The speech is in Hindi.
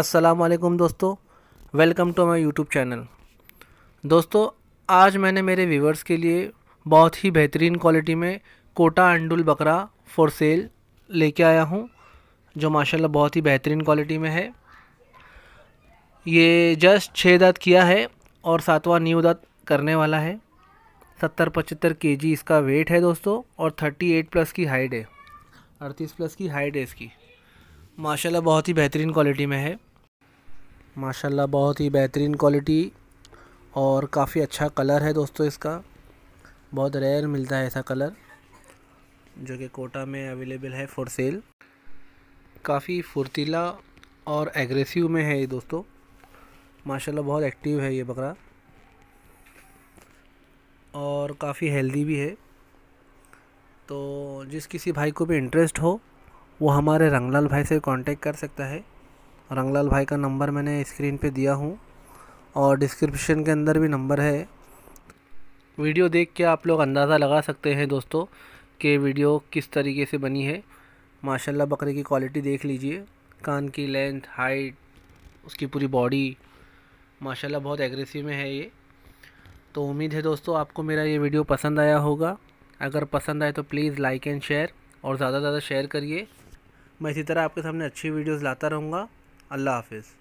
असलम दोस्तों welcome to my YouTube channel दोस्तों आज मैंने मेरे व्यूवर्स के लिए बहुत ही बेहतरीन क्वालिटी में कोटा अंडुल बकरा फॉर सेल लेके आया हूँ जो माशाल्लाह बहुत ही बेहतरीन क्वालिटी में है ये जस्ट छः दाँत किया है और सातवां न्यू दाँत करने वाला है सत्तर पचहत्तर के जी इसका वेट है दोस्तों और थर्टी एट प्लस की हाइट है अड़तीस प्लस की हाइट है इसकी माशाल्लाह बहुत ही बेहतरीन क्वालिटी में है माशाल्लाह बहुत ही बेहतरीन क्वालिटी और काफ़ी अच्छा कलर है दोस्तों इसका बहुत रेयर मिलता है ऐसा कलर जो कि कोटा में अवेलेबल है फॉर सेल काफ़ी फुर्तीला और एग्रेसिव में है ये दोस्तों माशाल्लाह बहुत एक्टिव है ये बकरा और काफ़ी हेल्दी भी है तो जिस किसी भाई को भी इंटरेस्ट हो वो हमारे रंगलाल भाई से कांटेक्ट कर सकता है रंगलाल भाई का नंबर मैंने स्क्रीन पे दिया हूँ और डिस्क्रिप्शन के अंदर भी नंबर है वीडियो देख के आप लोग अंदाज़ा लगा सकते हैं दोस्तों कि वीडियो किस तरीके से बनी है माशाल्लाह बकरे की क्वालिटी देख लीजिए कान की लेंथ हाइट उसकी पूरी बॉडी माशाल्लाह बहुत एग्रेसिव में है ये तो उम्मीद है दोस्तों आपको मेरा ये वीडियो पसंद आया होगा अगर पसंद आए तो प्लीज़ लाइक एंड शेयर और ज़्यादा से ज़्यादा शेयर करिए मैं इसी तरह आपके सामने अच्छी वीडियोज़ लाता रहूँगा अल्लाह हाफिज़